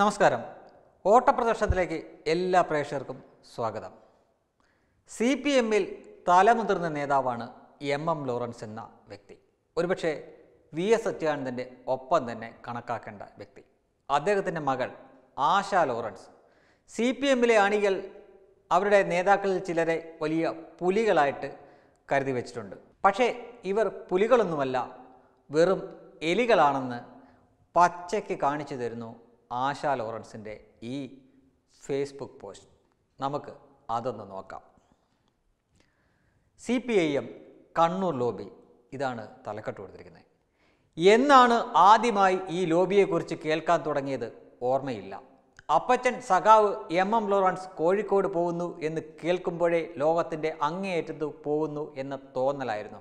നമസ്കാരം ഓട്ടപ്രദർശനത്തിലേക്ക് എല്ലാ പ്രേക്ഷകർക്കും സ്വാഗതം സി പി എമ്മിൽ തലമുതിർന്ന നേതാവാണ് എം എം ലോറൻസ് എന്ന വ്യക്തി ഒരുപക്ഷെ വി എസ് സത്യാനന്ദൻ്റെ ഒപ്പം തന്നെ കണക്കാക്കേണ്ട വ്യക്തി അദ്ദേഹത്തിൻ്റെ മകൾ ആശ ലോറൻസ് സി പി എമ്മിലെ അണികൾ അവരുടെ നേതാക്കളിൽ ചിലരെ വലിയ പുലികളായിട്ട് കരുതി വെച്ചിട്ടുണ്ട് പക്ഷേ ഇവർ പുലികളൊന്നുമല്ല വെറും എലികളാണെന്ന് പച്ചയ്ക്ക് കാണിച്ചു തരുന്നു ആശ ലോറൻസിൻ്റെ ഈ ഫേസ്ബുക്ക് പോസ്റ്റ് നമുക്ക് അതൊന്ന് നോക്കാം C P I M Kannur lobby ഇതാണ് തലക്കെട്ട് കൊടുത്തിരിക്കുന്നത് എന്നാണ് ആദ്യമായി ഈ ലോബിയെക്കുറിച്ച് കേൾക്കാൻ തുടങ്ങിയത് ഓർമ്മയില്ല അപ്പച്ചൻ സഖാവ് എം എം ലോറൻസ് കോഴിക്കോട് പോകുന്നു എന്ന് കേൾക്കുമ്പോഴേ ലോകത്തിൻ്റെ അങ്ങേയറ്റത്ത് പോകുന്നു എന്ന തോന്നലായിരുന്നു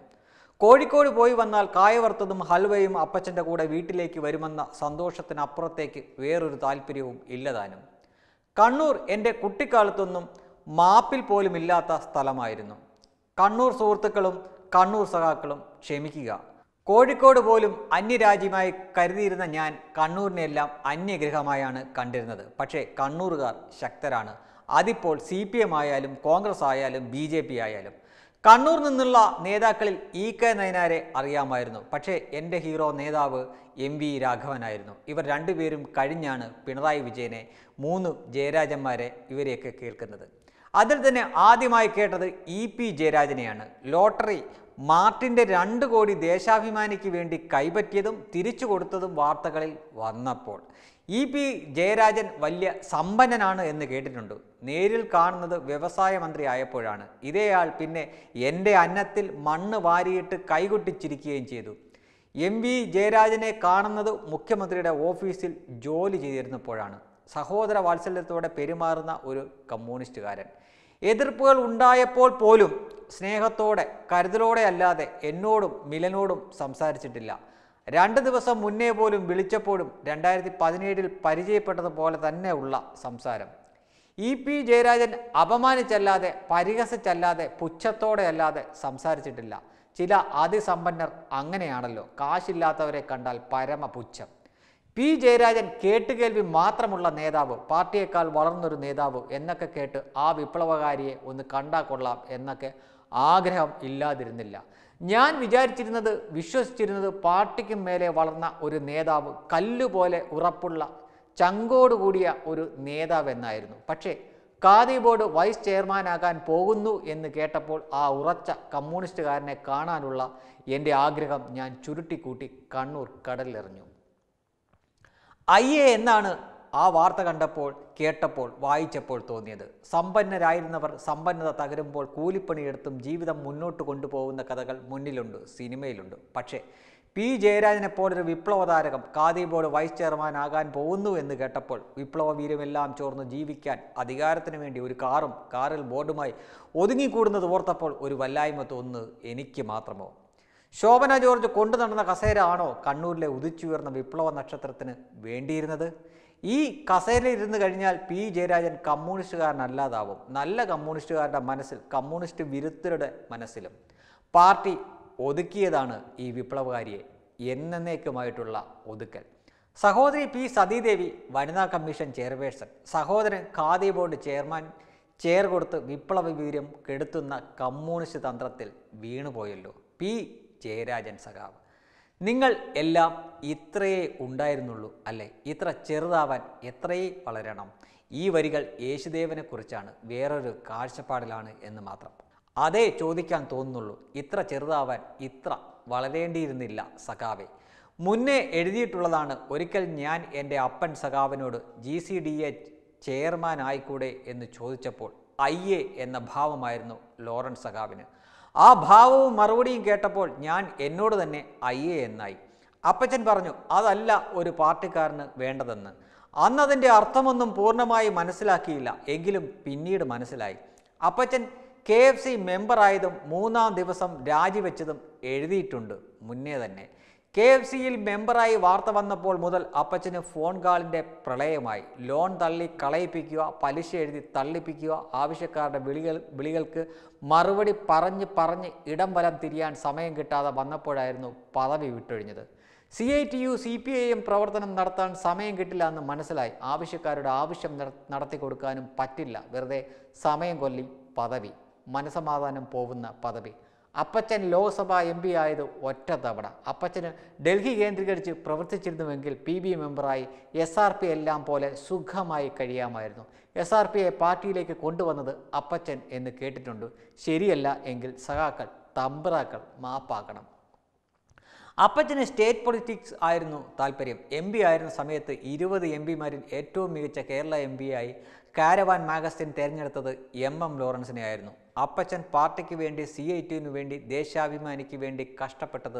കോഴിക്കോട് പോയി വന്നാൽ കായവർത്തതും ഹൽവയും അപ്പച്ചൻ്റെ കൂടെ വീട്ടിലേക്ക് വരുമെന്ന സന്തോഷത്തിനപ്പുറത്തേക്ക് വേറൊരു താല്പര്യവും ഇല്ലതാനും കണ്ണൂർ എൻ്റെ കുട്ടിക്കാലത്തൊന്നും മാപ്പിൽ പോലും ഇല്ലാത്ത സ്ഥലമായിരുന്നു കണ്ണൂർ സുഹൃത്തുക്കളും കണ്ണൂർ സഖാക്കളും ക്ഷമിക്കുക കോഴിക്കോട് പോലും അന്യരാജ്യമായി കരുതിയിരുന്ന ഞാൻ കണ്ണൂരിനെല്ലാം അന്യഗ്രഹമായാണ് കണ്ടിരുന്നത് പക്ഷേ കണ്ണൂരുകാർ ശക്തരാണ് അതിപ്പോൾ സി പി എം ആയാലും കോൺഗ്രസ് ആയാലും ബി ജെ പി ആയാലും കണ്ണൂർ നിന്നുള്ള നേതാക്കളിൽ ഇ കെ നയനാരെ അറിയാമായിരുന്നു പക്ഷേ എൻ്റെ ഹീറോ നേതാവ് എം വി രാഘവനായിരുന്നു ഇവർ രണ്ടുപേരും കഴിഞ്ഞാണ് പിണറായി വിജയനെ മൂന്ന് ജയരാജന്മാരെ ഇവരെയൊക്കെ കേൾക്കുന്നത് അതിൽ തന്നെ ആദ്യമായി കേട്ടത് ഇ പി ജയരാജനെയാണ് ലോട്ടറി മാർട്ടിൻ്റെ രണ്ട് കോടി ദേശാഭിമാനിക്ക് വേണ്ടി കൈപറ്റിയതും തിരിച്ചു കൊടുത്തതും വാർത്തകളിൽ വന്നപ്പോൾ ഇ പി ജയരാജൻ വലിയ സമ്പന്നനാണ് എന്ന് കേട്ടിട്ടുണ്ട് നേരിൽ കാണുന്നത് വ്യവസായ മന്ത്രിയായപ്പോഴാണ് ഇതേയാൾ പിന്നെ എൻ്റെ അന്നത്തിൽ മണ്ണ് വാരിയിട്ട് കൈകൊട്ടിച്ചിരിക്കുകയും ചെയ്തു എം വി ജയരാജനെ കാണുന്നത് മുഖ്യമന്ത്രിയുടെ ഓഫീസിൽ ജോലി ചെയ്തിരുന്നപ്പോഴാണ് സഹോദര വാത്സല്യത്തോടെ പെരുമാറുന്ന ഒരു കമ്മ്യൂണിസ്റ്റുകാരൻ എതിർപ്പുകൾ ഉണ്ടായപ്പോൾ പോലും സ്നേഹത്തോടെ കരുതലോടെ അല്ലാതെ എന്നോടും മിലനോടും സംസാരിച്ചിട്ടില്ല രണ്ട് ദിവസം മുന്നേ പോലും വിളിച്ചപ്പോഴും രണ്ടായിരത്തി പതിനേഴിൽ പരിചയപ്പെട്ടതുപോലെ തന്നെയുള്ള സംസാരം ഇ പി ജയരാജൻ അപമാനിച്ചല്ലാതെ പരിഹസിച്ചല്ലാതെ പുച്ഛത്തോടെ അല്ലാതെ സംസാരിച്ചിട്ടില്ല ചില അതിസമ്പന്നർ അങ്ങനെയാണല്ലോ കാശില്ലാത്തവരെ കണ്ടാൽ പരമപുച്ഛം പി ജയരാജൻ കേട്ടുകേൾവി മാത്രമുള്ള നേതാവ് പാർട്ടിയേക്കാൾ വളർന്നൊരു നേതാവ് എന്നൊക്കെ കേട്ട് ആ വിപ്ലവകാരിയെ ഒന്ന് കണ്ടാ കൊള്ളാം എന്നൊക്കെ ആഗ്രഹം ഇല്ലാതിരുന്നില്ല ഞാൻ വിചാരിച്ചിരുന്നത് വിശ്വസിച്ചിരുന്നത് പാർട്ടിക്കും മേലെ വളർന്ന ഒരു നേതാവ് കല്ലുപോലെ ഉറപ്പുള്ള ചങ്കോടുകൂടിയ ഒരു നേതാവെന്നായിരുന്നു പക്ഷേ ഖാദി ബോർഡ് വൈസ് ചെയർമാനാകാൻ പോകുന്നു എന്ന് കേട്ടപ്പോൾ ആ ഉറച്ച കമ്മ്യൂണിസ്റ്റുകാരനെ കാണാനുള്ള എൻ്റെ ആഗ്രഹം ഞാൻ ചുരുട്ടിക്കൂട്ടി കണ്ണൂർ കടലിലെറിഞ്ഞു ഐ എ എന്നാണ് ആ വാർത്ത കണ്ടപ്പോൾ കേട്ടപ്പോൾ വായിച്ചപ്പോൾ തോന്നിയത് സമ്പന്നരായിരുന്നവർ സമ്പന്നത തകരുമ്പോൾ കൂലിപ്പണിയെടുത്തും ജീവിതം മുന്നോട്ട് കൊണ്ടുപോകുന്ന കഥകൾ മുന്നിലുണ്ട് സിനിമയിലുണ്ട് പക്ഷേ പി ജയരാജനെ പോലൊരു വിപ്ലവ താരകം ഖാദി ബോർഡ് വൈസ് ചെയർമാൻ ആകാൻ പോകുന്നു എന്ന് കേട്ടപ്പോൾ വിപ്ലവ വീരമെല്ലാം ചോർന്ന് ജീവിക്കാൻ അധികാരത്തിന് വേണ്ടി ഒരു കാറും കാറിൽ ബോർഡുമായി ഒതുങ്ങിക്കൂടുന്നത് ഓർത്തപ്പോൾ ഒരു വല്ലായ്മ തോന്നുന്നത് എനിക്ക് മാത്രമോ ശോഭന ജോർജ് കൊണ്ടു നടന്ന കസേര ആണോ കണ്ണൂരിലെ ഉദിച്ചുയർന്ന വിപ്ലവ നക്ഷത്രത്തിന് വേണ്ടിയിരുന്നത് ഈ കസേരയിൽ ഇരുന്ന് കഴിഞ്ഞാൽ പി ജയരാജൻ കമ്മ്യൂണിസ്റ്റുകാരനല്ലാതാവും നല്ല കമ്മ്യൂണിസ്റ്റുകാരുടെ മനസ്സിൽ കമ്മ്യൂണിസ്റ്റ് വിരുദ്ധരുടെ മനസ്സിലും പാർട്ടി ഒതുക്കിയതാണ് ഈ വിപ്ലവകാരിയെ എന്നേക്കുമായിട്ടുള്ള ഒതുക്കൽ സഹോദരി പി സതീദേവി വനിതാ കമ്മീഷൻ ചെയർപേഴ്സൺ സഹോദരൻ ഖാദി ബോർഡ് ചെയർമാൻ ചെയർ കൊടുത്ത് വിപ്ലവ വിവരം കെടുത്തുന്ന കമ്മ്യൂണിസ്റ്റ് തന്ത്രത്തിൽ വീണുപോയല്ലോ പി ജയരാജൻ സഖാവ് നിങ്ങൾ എല്ലാം ഇത്രയേ ഉണ്ടായിരുന്നുള്ളൂ അല്ലെ ഇത്ര ചെറുതാവാൻ എത്രയേ വളരണം ഈ വരികൾ യേശുദേവനെക്കുറിച്ചാണ് വേറൊരു കാഴ്ചപ്പാടിലാണ് എന്ന് മാത്രം അതേ ചോദിക്കാൻ തോന്നുന്നുള്ളൂ ഇത്ര ചെറുതാവാൻ ഇത്ര വളരേണ്ടിയിരുന്നില്ല സഖാവെ മുന്നേ എഴുതിയിട്ടുള്ളതാണ് ഒരിക്കൽ ഞാൻ എൻ്റെ അപ്പൻ സഖാവിനോട് ജി സി ഡി എ ആയിക്കൂടെ എന്ന് ചോദിച്ചപ്പോൾ എ എന്ന ഭാവമായിരുന്നു ലോറൻസ് സഖാവിന് ആ ഭാവവും മറുപടിയും കേട്ടപ്പോൾ ഞാൻ എന്നോട് തന്നെ എ എന്നായി അപ്പച്ചൻ പറഞ്ഞു അതല്ല ഒരു പാർട്ടിക്കാരന് വേണ്ടതെന്ന് അന്നതിൻ്റെ അർത്ഥമൊന്നും പൂർണ്ണമായി മനസ്സിലാക്കിയില്ല എങ്കിലും പിന്നീട് മനസ്സിലായി അപ്പച്ചൻ കെ എഫ് സി മെമ്പറായതും മൂന്നാം ദിവസം രാജിവെച്ചതും എഴുതിയിട്ടുണ്ട് മുന്നേ തന്നെ കെ എഫ് സിയിൽ മെമ്പറായി വാർത്ത വന്നപ്പോൾ മുതൽ അപ്പച്ചന് ഫോൺ കാളിൻ്റെ പ്രളയമായി ലോൺ തള്ളി കളയിപ്പിക്കുക പലിശ എഴുതി തള്ളിപ്പിക്കുക ആവശ്യക്കാരുടെ വിളികൾ വിളികൾക്ക് മറുപടി പറഞ്ഞ് പറഞ്ഞ് ഇടം വലം തിരിയാൻ സമയം കിട്ടാതെ വന്നപ്പോഴായിരുന്നു പദവി വിട്ടൊഴിഞ്ഞത് C I T U C P I M പ്രവർത്തനം നടത്താൻ സമയം കിട്ടില്ല എന്ന് മനസ്സിലായി ആവശ്യക്കാരുടെ ആവശ്യം നടത്തി കൊടുക്കാനും പറ്റില്ല വെറുതെ സമയം കൊല്ലി പദവി മനസമാധാനം പോകുന്ന പദവി അപ്പച്ചൻ ലോക്സഭാ എം പി ആയത് ഒറ്റ തവണ അപ്പച്ചന് ഡൽഹി കേന്ദ്രീകരിച്ച് പ്രവർത്തിച്ചിരുന്നുവെങ്കിൽ പി ബി മെമ്പറായി എസ് ആർ പി എല്ലാം പോലെ സുഖമായി കഴിയാമായിരുന്നു എസ് ആർ പിയെ പാർട്ടിയിലേക്ക് കൊണ്ടുവന്നത് അപ്പച്ചൻ എന്ന് കേട്ടിട്ടുണ്ട് ശരിയല്ല എങ്കിൽ സഖാക്കൾ തമ്പ്രാക്കൾ മാപ്പാക്കണം അപ്പച്ചന് സ്റ്റേറ്റ് പൊളിറ്റിക്സ് ആയിരുന്നു താല്പര്യം എം പി ആയിരുന്ന സമയത്ത് ഇരുപത് എം പിമാരിൽ ഏറ്റവും മികച്ച കേരള എം ആയി കാരവാൻ മാഗസിൻ തിരഞ്ഞെടുത്തത് എം എം ലോറൻസിനെ ആയിരുന്നു അപ്പച്ചൻ പാർട്ടിക്ക് വേണ്ടി സി ഐ ടിയുവിനു വേണ്ടി ദേശാഭിമാനിക്ക് വേണ്ടി കഷ്ടപ്പെട്ടത്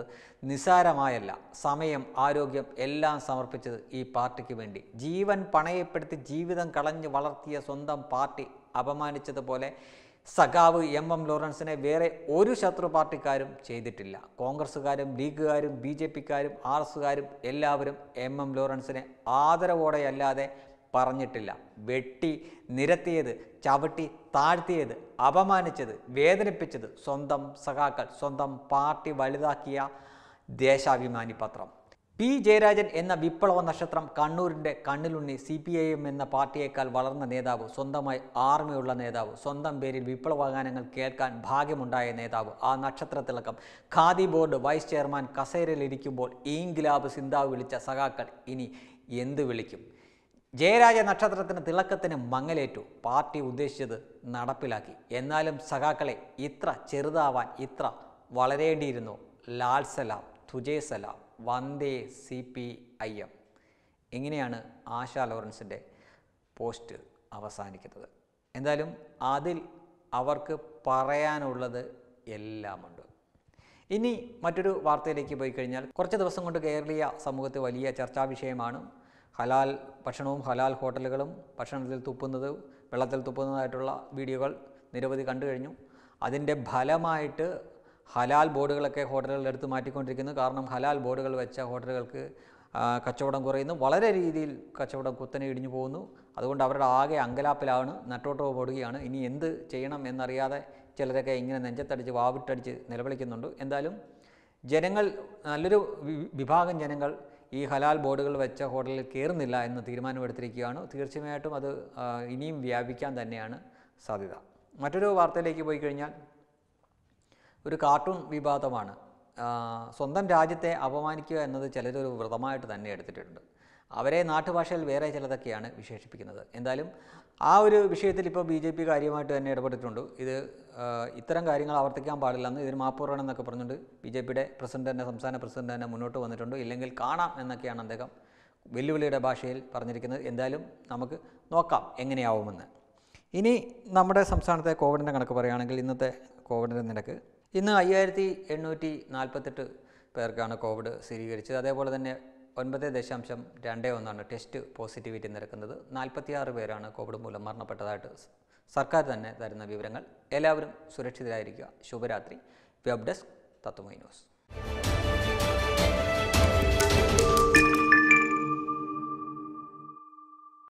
നിസാരമായല്ല സമയം ആരോഗ്യം എല്ലാം സമർപ്പിച്ചത് ഈ പാർട്ടിക്ക് വേണ്ടി ജീവൻ പണയപ്പെടുത്തി ജീവിതം കളഞ്ഞ് വളർത്തിയ സ്വന്തം പാർട്ടി അപമാനിച്ചതുപോലെ സഖാവ് എം എം ലോറൻസിനെ വേറെ ഒരു ശത്രു പാർട്ടിക്കാരും ചെയ്തിട്ടില്ല കോൺഗ്രസ്സുകാരും ലീഗുകാരും ബി ജെ പിക്കാരും ആർ എസ്സുകാരും എല്ലാവരും എം എം ലോറൻസിനെ ആദരവോടെയല്ലാതെ പറഞ്ഞിട്ടില്ല വെട്ടി നിരത്തിയത് ചവിട്ടി താഴ്ത്തിയത് അപമാനിച്ചത് വേദനിപ്പിച്ചത് സ്വന്തം സഖാക്കൾ സ്വന്തം പാർട്ടി വലുതാക്കിയ ദേശാഭിമാനി പത്രം പി ജയരാജൻ എന്ന വിപ്ലവ നക്ഷത്രം കണ്ണൂരിൻ്റെ കണ്ണിലുണ്ണി സി പി ഐ എം എന്ന പാർട്ടിയേക്കാൾ വളർന്ന നേതാവ് സ്വന്തമായി ആർമിയുള്ള നേതാവ് സ്വന്തം പേരിൽ വിപ്ലവഗാനങ്ങൾ കേൾക്കാൻ ഭാഗ്യമുണ്ടായ നേതാവ് ആ നക്ഷത്രത്തിളക്കം ഖാദി ബോർഡ് വൈസ് ചെയർമാൻ കസേരയിലിരിക്കുമ്പോൾ ഇൻഗിലാബ് സിന്താവ് വിളിച്ച സഖാക്കൾ ഇനി എന്ത് വിളിക്കും ജയരാജ നക്ഷത്രത്തിന് തിളക്കത്തിന് മങ്ങലേറ്റു പാർട്ടി ഉദ്ദേശിച്ചത് നടപ്പിലാക്കി എന്നാലും സഖാക്കളെ ഇത്ര ചെറുതാവാൻ ഇത്ര വളരേണ്ടിയിരുന്നു ലാൽ സലാം തുജയ് സലാം വന്ദേ സി പി ഐ എം ഇങ്ങനെയാണ് ആശാ ലോറൻസിൻ്റെ പോസ്റ്റ് അവസാനിക്കുന്നത് എന്തായാലും അതിൽ അവർക്ക് പറയാനുള്ളത് എല്ലാമുണ്ട് ഇനി മറ്റൊരു വാർത്തയിലേക്ക് പോയി കഴിഞ്ഞാൽ കുറച്ച് ദിവസം കൊണ്ട് കേരളീയ സമൂഹത്തിൽ വലിയ ചർച്ചാ വിഷയമാണ് ഹലാൽ ഭക്ഷണവും ഹലാൽ ഹോട്ടലുകളും ഭക്ഷണത്തിൽ തുപ്പുന്നത് വെള്ളത്തിൽ തുപ്പുന്നതായിട്ടുള്ള വീഡിയോകൾ നിരവധി കണ്ടു കഴിഞ്ഞു അതിൻ്റെ ഫലമായിട്ട് ഹലാൽ ബോർഡുകളൊക്കെ ഹോട്ടലുകളുടെ അടുത്ത് മാറ്റിക്കൊണ്ടിരിക്കുന്നു കാരണം ഹലാൽ ബോർഡുകൾ വെച്ച ഹോട്ടലുകൾക്ക് കച്ചവടം കുറയുന്നു വളരെ രീതിയിൽ കച്ചവടം കുത്തനെ ഇടിഞ്ഞു പോകുന്നു അതുകൊണ്ട് അവരുടെ ആകെ അങ്കലാപ്പിലാണ് നട്ടോട്ട് പോടുകയാണ് ഇനി എന്ത് ചെയ്യണം എന്നറിയാതെ ചിലരൊക്കെ ഇങ്ങനെ നെഞ്ചത്തടിച്ച് വാവിട്ടടിച്ച് നിലവിളിക്കുന്നുണ്ട് എന്തായാലും ജനങ്ങൾ നല്ലൊരു വിഭാഗം ജനങ്ങൾ ഈ ഹലാൽ ബോർഡുകൾ വെച്ച ഹോട്ടലിൽ കയറുന്നില്ല എന്ന് തീരുമാനമെടുത്തിരിക്കുകയാണ് തീർച്ചയായിട്ടും അത് ഇനിയും വ്യാപിക്കാൻ തന്നെയാണ് സാധ്യത മറ്റൊരു വാർത്തയിലേക്ക് പോയി കഴിഞ്ഞാൽ ഒരു കാർട്ടൂൺ വിവാദമാണ് സ്വന്തം രാജ്യത്തെ അപമാനിക്കുക എന്നത് ചിലരൊരു വ്രതമായിട്ട് തന്നെ എടുത്തിട്ടുണ്ട് അവരെ നാട്ടുഭാഷയിൽ വേറെ ചിലതൊക്കെയാണ് വിശേഷിപ്പിക്കുന്നത് എന്തായാലും ആ ഒരു വിഷയത്തിൽ ഇപ്പോൾ ബി ജെ പി കാര്യമായിട്ട് തന്നെ ഇടപെട്ടിട്ടുണ്ട് ഇത് ഇത്തരം കാര്യങ്ങൾ ആവർത്തിക്കാൻ പാടില്ലെന്ന് ഇതിന് പറയണം എന്നൊക്കെ പറഞ്ഞുകൊണ്ട് ബി ജെ പിയുടെ പ്രസിഡന്റ് തന്നെ സംസ്ഥാന പ്രസിഡന്റ് തന്നെ മുന്നോട്ട് വന്നിട്ടുണ്ട് ഇല്ലെങ്കിൽ കാണാം എന്നൊക്കെയാണ് അദ്ദേഹം വെല്ലുവിളിയുടെ ഭാഷയിൽ പറഞ്ഞിരിക്കുന്നത് എന്തായാലും നമുക്ക് നോക്കാം എങ്ങനെയാവുമെന്ന് ഇനി നമ്മുടെ സംസ്ഥാനത്തെ കോവിഡിൻ്റെ കണക്ക് പറയുകയാണെങ്കിൽ ഇന്നത്തെ കോവിഡിൻ്റെ നിരക്ക് ഇന്ന് അയ്യായിരത്തി എണ്ണൂറ്റി നാൽപ്പത്തെട്ട് പേർക്കാണ് കോവിഡ് സ്ഥിരീകരിച്ചത് അതേപോലെ തന്നെ ഒൻപത് ദശാംശം രണ്ട് ഒന്നാണ് ടെസ്റ്റ് പോസിറ്റിവിറ്റി നിരക്കുന്നത് നാൽപ്പത്തിയാറ് പേരാണ് കോവിഡ് മൂലം മരണപ്പെട്ടതായിട്ട് സർക്കാർ തന്നെ തരുന്ന വിവരങ്ങൾ എല്ലാവരും സുരക്ഷിതരായിരിക്കുക ശുഭരാത്രി വെബ് ഡെസ്ക് തത്വമൈ ന്യൂസ്